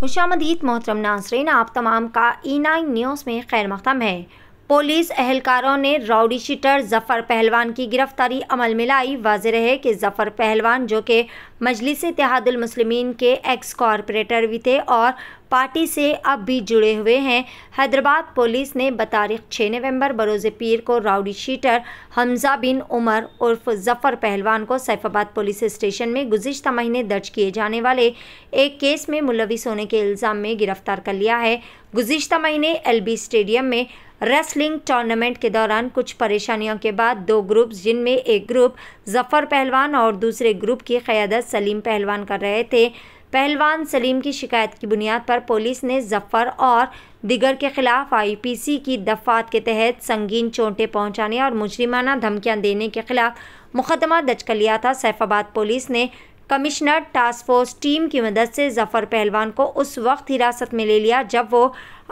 खुशामदीद मोहतरम नासरीन आप तमाम का ई e नाइन न्यूज़ में खैर मकदम है पुलिस अहलकारों ने राउडी शीटर जफ़र पहलवान की गिरफ्तारी अमल में लाई वाज है कि जफ़र पहलवान जो कि मजलिस इतिहादुलमसलमिन के एक्स कॉरपोरेटर भी थे और पार्टी से अब भी जुड़े हुए हैं हैदराबाद पुलिस ने बतारीख छः नवंबर बरोज़ पीर को राउडी शीटर हमजा बिन उमर उर्फ जफ़र पहलवान को सैफाबाद पुलिस स्टेशन में गुजशत महीने दर्ज किए जाने वाले एक केस में मुलविस होने के इल्ज़ाम में गिरफ्तार कर लिया है गुजशत महीने एल स्टेडियम में रेसलिंग टूर्नामेंट के दौरान कुछ परेशानियों के बाद दो ग्रुप जिनमें एक ग्रुप जफ़र पहलवान और दूसरे ग्रुप की क़्यादत सलीम पहलवान कर रहे थे पहलवान सलीम की शिकायत की बुनियाद पर पुलिस ने जफ़र और दिगर के खिलाफ आईपीसी की दफात के तहत संगीन चोटें पहुंचाने और मुजरिमाना धमकियां देने के खिलाफ मुकदमा दर्ज कर लिया था सैफाबाद पुलिस ने कमिश्नर टास्क फोर्स टीम की मदद से जफ़र पहलवान को उस वक्त हिरासत में ले लिया जब वो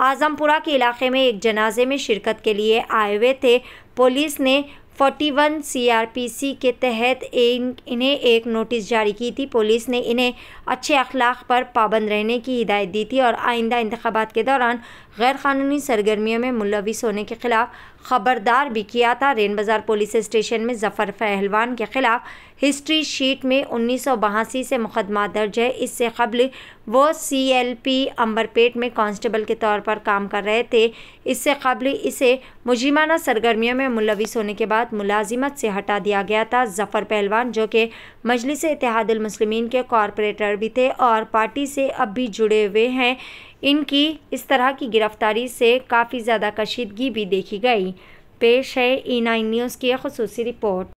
आज़मपुरा के इलाके में एक जनाजे में शिरकत के लिए आए हुए थे पुलिस ने 41 सीआरपीसी के तहत इन इन्हें एक नोटिस जारी की थी पुलिस ने इन्हें अच्छे अखलाक पर पाबंद रहने की हिदायत दी थी और आइंदा इंतबात के दौरान गैरकानूनी सरगर्मियों में मुलविस होने के खिलाफ खबरदार भी किया था रेन बाज़ार पुलिस स्टेशन में जफ़र पहलवान के खिलाफ हिस्ट्री शीट में उन्नीस से मुकदमा दर्ज है इससे कबल वो सीएलपी अंबरपेट में कांस्टेबल के तौर पर काम कर रहे थे इससे कबल इसे मुजिमाना सरगर्मियों में मुलविस होने के बाद मुलाजिमत से हटा दिया गया था जफ़र पहलवान जो कि मजलिस इतिहादमसलमिन के कॉरपोरेटर भी थे और पार्टी से अब भी जुड़े हुए हैं इनकी इस तरह की गिरफ्तारी से काफ़ी ज़्यादा कशीदगी भी देखी गई पेश है ई नाइन न्यूज़ की खसूसी रिपोर्ट